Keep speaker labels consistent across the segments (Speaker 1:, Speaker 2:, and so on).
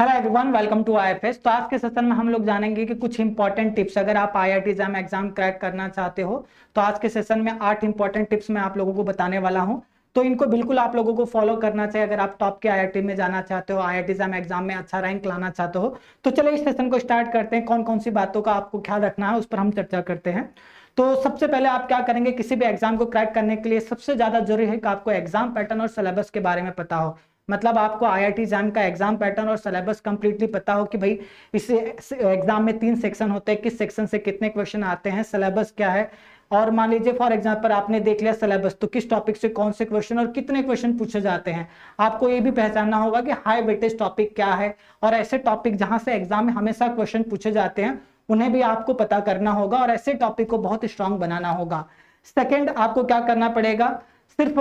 Speaker 1: hello everyone welcome to IFS तो आज के सेशन में हम लोग जानेंगे कि कुछ इंपॉर्टेंट टिप्स अगर आप आईआईटी एग्जाम एग्जाम क्रैक करना चाहते हो तो आज के सेशन में आठ इंपॉर्टेंट टिप्स मैं आप लोगों को बताने वाला हूं तो इनको बिल्कुल आप लोगों को फॉलो करना चाहिए अगर आप टॉप के आई में जाना चाहते हो आई एग्जाम एग्जाम में अच्छा रैंक लाना चाहते हो तो चलो इस सेशन को स्टार्ट करते हैं कौन कौन सी बातों का आपको ख्याल रखना है उस पर हम चर्चा करते हैं तो सबसे पहले आप क्या करेंगे किसी भी एग्जाम को क्रैक करने के लिए सबसे ज्यादा जरूरी है कि आपको एग्जाम पैटर्न और सिलेबस के बारे में पता हो मतलब आपको आईआईटी जैम का एग्जाम पैटर्न और सिलेबस कंप्लीटली पता हो कि भाई इस एग्जाम में तीन सेक्शन होते हैं किस सेक्शन से कितने क्वेश्चन आते हैं सिलेबस क्या है और मान लीजिए फॉर एग्जाम्पल आपने देख लिया सिलेबस तो किस टॉपिक से कौन से क्वेश्चन और कितने क्वेश्चन पूछे जाते हैं आपको ये भी पहचानना होगा कि हाई वेटेज टॉपिक क्या है और ऐसे टॉपिक जहां से एग्जाम में हमेशा क्वेश्चन पूछे जाते हैं उन्हें भी आपको पता करना होगा और ऐसे टॉपिक को बहुत स्ट्रांग बनाना होगा सेकेंड आपको क्या करना पड़ेगा सिर्फ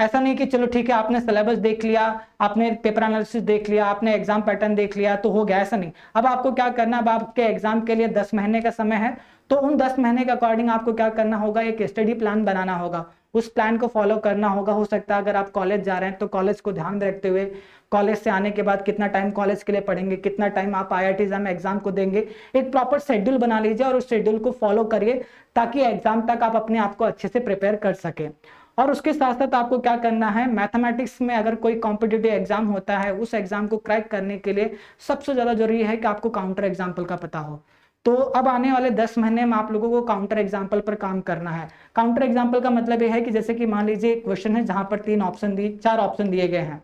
Speaker 1: ऐसा नहीं कि चलो ठीक है आपने सिलेबस देख लिया आपने पेपर एनालिसिस देख लिया आपने एग्जाम पैटर्न देख लिया तो हो गया ऐसा नहीं अब आपको क्या करना अब आपके एग्जाम के लिए दस महीने का समय है तो उन दस महीने के अकॉर्डिंग आपको क्या करना होगा एक स्टडी प्लान बनाना होगा उस प्लान को फॉलो करना होगा हो सकता है अगर आप कॉलेज जा रहे हैं तो कॉलेज को ध्यान रखते हुए कॉलेज से आने के बाद कितना टाइम कॉलेज के लिए पढ़ेंगे कितना टाइम आप आई आई में एग्जाम को देंगे एक प्रॉपर शेड्यूल बना लीजिए और उस शेड्यूल को फॉलो करिए ताकि एग्जाम तक आप अपने आप को अच्छे से प्रिपेयर कर सकें और उसके साथ साथ आपको क्या करना है मैथमेटिक्स में अगर कोई कॉम्पिटेटिव एग्जाम होता है उस एग्जाम को क्रैक करने के लिए सबसे ज़्यादा जरूरी है कि आपको काउंटर एग्जाम्पल का पता हो तो अब आने वाले दस महीने में आप लोगों को काउंटर एग्जाम्पल पर काम करना है काउंटर एग्जाम्पल का मतलब यह है कि जैसे कि मान लीजिए एक क्वेश्चन है जहां पर तीन ऑप्शन दिए चार ऑप्शन दिए गए हैं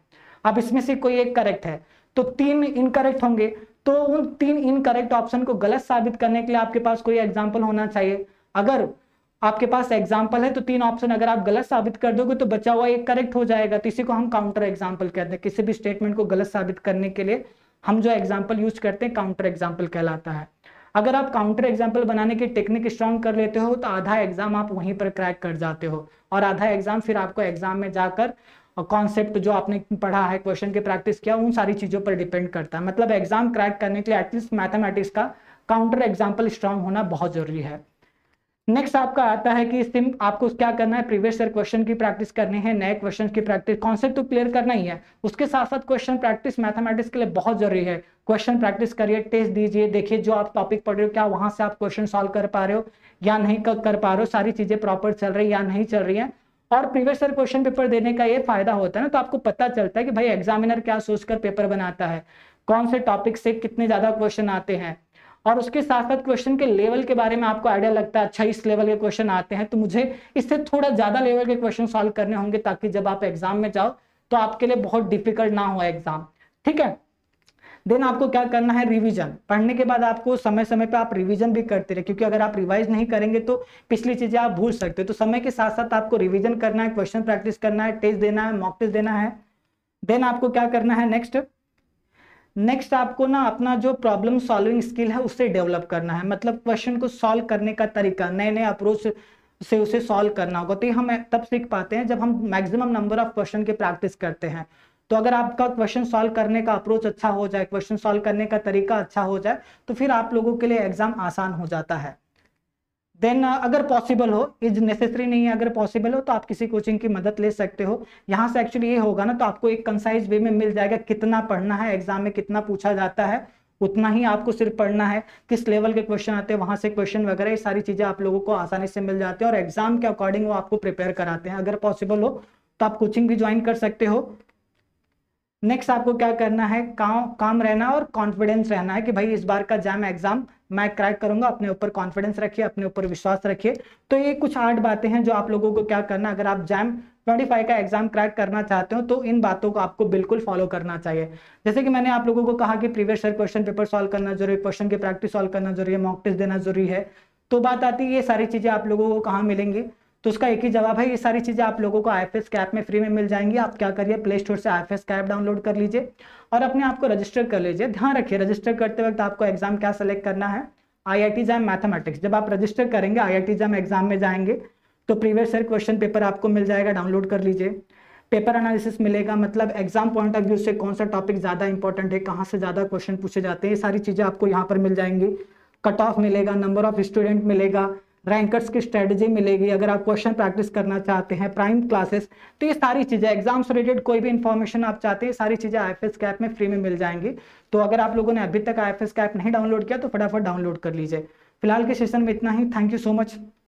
Speaker 1: अब इसमें से कोई एक करेक्ट है तो तीन इनकरेक्ट होंगे तो उन तीन इनकरेक्ट ऑप्शन को गलत साबित करने के लिए आपके पास कोई एग्जाम्पल होना चाहिए अगर आपके पास एग्जाम्पल है तो तीन ऑप्शन अगर आप गलत साबित कर दोगे तो बचा हुआ एक करेक्ट हो जाएगा तो इसी को हम काउंटर एग्जाम्पल कहते हैं किसी भी स्टेटमेंट को गलत साबित करने के लिए हम जो एग्जाम्पल यूज करते हैं काउंटर एग्जाम्पल कहलाता है अगर आप काउंटर एग्जाम्पल बनाने की टेक्निक स्ट्रॉन्ग कर लेते हो तो आधा एग्जाम आप वहीं पर क्रैक कर जाते हो और आधा एग्जाम फिर आपको एग्जाम में जाकर कॉन्सेप्ट जो आपने पढ़ा है क्वेश्चन की प्रैक्टिस किया उन सारी चीज़ों पर डिपेंड करता है मतलब एग्जाम क्रैक करने के लिए एटलीस्ट मैथमेटिक्स का काउंटर एग्जाम्पल स्ट्रांग होना बहुत जरूरी है नेक्स्ट आपका आता है कि सिम आपको क्या करना है प्रीवियस ईयर क्वेश्चन की प्रैक्टिस करनी है नए क्वेश्चन की प्रैक्टिस कॉन्सेप्ट तो क्लियर करना ही है उसके साथ साथ क्वेश्चन प्रैक्टिस मैथमेटिक्स के लिए बहुत जरूरी है क्वेश्चन प्रैक्टिस करिए टेस्ट दीजिए देखिए जो आप टॉपिक पढ़ रहे हो क्या वहां से आप क्वेश्चन सॉल्व कर पा रहे हो या नहीं कर पा रहे हो सारी चीजें प्रॉपर चल रही है या नहीं चल रही है और प्रीवियस ईयर क्वेश्चन पेपर देने का ये फायदा होता है ना तो आपको पता चलता है कि भाई एग्जामिनर क्या सोचकर पेपर बनाता है कौन से टॉपिक से कितने ज्यादा क्वेश्चन आते हैं और उसके साथ साथ क्वेश्चन के लेवल के बारे में आपको आइडिया लगता है अच्छा इस लेवल के क्वेश्चन आते हैं तो मुझे इससे थोड़ा ज़्यादा लेवल के क्वेश्चन सॉल्व करने होंगे ताकि जब आप एग्जाम में जाओ तो आपके लिए बहुत डिफिकल्ट ना हो एग्जाम ठीक है देन आपको क्या करना है रिवीजन पढ़ने के बाद आपको समय समय पे आप रिवीजन भी करते रहे क्योंकि अगर आप रिवाइज नहीं करेंगे तो पिछली चीजें आप भूल सकते हो तो समय के साथ साथ आपको रिवीजन करना है क्वेश्चन प्रैक्टिस करना है टेस्ट देना है मॉक टेस्ट देना है देन आपको क्या करना है नेक्स्ट नेक्स्ट आपको ना अपना जो प्रॉब्लम सॉल्विंग स्किल है उसे डेवलप करना है मतलब क्वेश्चन को सॉल्व करने का तरीका नए नए अप्रोच से उसे सॉल्व करना होगा तो ये हम तब सीख पाते हैं जब हम मैक्सिमम नंबर ऑफ क्वेश्चन की प्रैक्टिस करते हैं तो अगर आपका क्वेश्चन सॉल्व करने का अप्रोच अच्छा हो जाए क्वेश्चन सॉल्व करने का तरीका अच्छा हो जाए तो फिर आप लोगों के लिए एग्जाम आसान हो जाता है देन uh, अगर पॉसिबल हो इज नेसेसरी नहीं है अगर पॉसिबल हो तो आप किसी कोचिंग की मदद ले सकते हो यहाँ से एक्चुअली ये होगा ना तो आपको एक कंसाइज वे में मिल जाएगा कितना पढ़ना है एग्जाम में कितना पूछा जाता है उतना ही आपको सिर्फ पढ़ना है किस लेवल के क्वेश्चन आते हैं वहां से क्वेश्चन वगैरह ये सारी चीज़ें आप लोगों को आसानी से मिल जाती है और एग्जाम के अकॉर्डिंग वो आपको प्रिपेयर कराते हैं अगर पॉसिबल हो तो आप कोचिंग भी ज्वाइन कर सकते हो नेक्स्ट आपको क्या करना है काम काम रहना और कॉन्फिडेंस रहना है कि भाई इस बार का जैम एग्जाम मैं क्रैक करूंगा अपने ऊपर कॉन्फिडेंस रखिए अपने ऊपर विश्वास रखिए तो ये कुछ आठ बातें हैं जो आप लोगों को क्या करना अगर आप जैम 25 का एग्जाम क्रैक करना चाहते हो तो इन बातों को आपको बिल्कुल फॉलो करना चाहिए जैसे कि मैंने आप लोगों को कहा कि previous year question paper solve करना जरूरी क्वेश्चन की प्रैक्टिस सॉल्व करना जरूरी है मॉक टेस्ट देना जरूरी है तो बात आती है ये सारी चीज़ें आप लोगों को कहाँ मिलेंगी तो उसका एक ही जवाब है ये सारी चीज़ें आप लोगों को आई कैप में फ्री में मिल जाएंगी आप क्या करिए प्ले स्टोर से आई कैप डाउनलोड कर लीजिए और अपने आप को रजिस्टर कर लीजिए ध्यान रखिए रजिस्टर करते वक्त आपको एग्जाम क्या सेलेक्ट करना है I I T JAM mathematics जब आप रजिस्टर करेंगे I I T JAM exam में जाएंगे तो प्रीवियस ईयर क्वेश्चन पेपर आपको मिल जाएगा डाउनलोड कर लीजिए पेपर एनालिसिस मिलेगा मतलब एग्जाम पॉइंट ऑफ व्यू से कौन सा टॉपिक ज़्यादा इंपॉर्टेंट है कहाँ से ज़्यादा क्वेश्चन पूछे जाते हैं ये सारी चीज़ें आपको यहाँ पर मिल जाएंगी कट ऑफ मिलेगा नंबर ऑफ स्टूडेंट मिलेगा रैंकर्स की स्ट्रेटजी मिलेगी अगर आप क्वेश्चन प्रैक्टिस करना चाहते हैं प्राइम क्लासेस तो ये सारी चीज़ें एग्जाम से रिलेटेड कोई भी इन्फॉर्मेशन आप चाहते हैं सारी चीज़ें आई एफ कैप में फ्री में मिल जाएंगी तो अगर आप लोगों ने अभी तक आई एफ कैप नहीं डाउनलोड किया तो फटाफट डाउनलोड कर लीजिए फिलहाल के सेशन में इतना ही थैंक यू सो मच